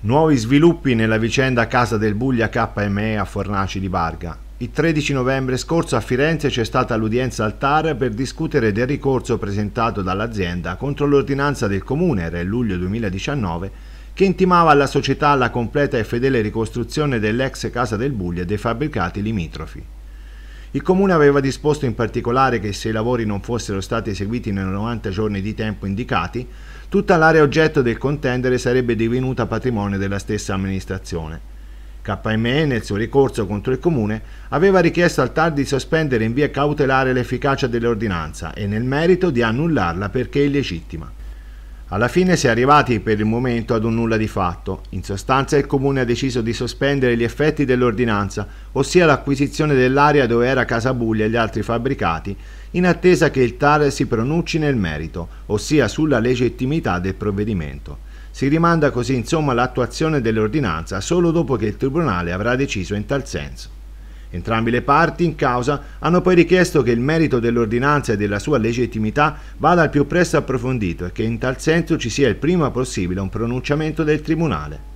Nuovi sviluppi nella vicenda Casa del Buglia KME a Fornaci di Barga. Il 13 novembre scorso a Firenze c'è stata l'udienza al TAR per discutere del ricorso presentato dall'azienda contro l'ordinanza del Comune, re luglio 2019, che intimava alla società la completa e fedele ricostruzione dell'ex Casa del Buglia e dei fabbricati limitrofi. Il comune aveva disposto in particolare che se i lavori non fossero stati eseguiti nei 90 giorni di tempo indicati, tutta l'area oggetto del contendere sarebbe divenuta patrimonio della stessa amministrazione. KME nel suo ricorso contro il comune aveva richiesto al TAR di sospendere in via cautelare l'efficacia dell'ordinanza e nel merito di annullarla perché illegittima. Alla fine si è arrivati per il momento ad un nulla di fatto. In sostanza il comune ha deciso di sospendere gli effetti dell'ordinanza, ossia l'acquisizione dell'area dove era Casabuglia e gli altri fabbricati, in attesa che il TAR si pronunci nel merito, ossia sulla legittimità del provvedimento. Si rimanda così insomma l'attuazione dell'ordinanza solo dopo che il Tribunale avrà deciso in tal senso. Entrambi le parti in causa hanno poi richiesto che il merito dell'ordinanza e della sua legittimità vada al più presto approfondito e che in tal senso ci sia il prima possibile un pronunciamento del Tribunale.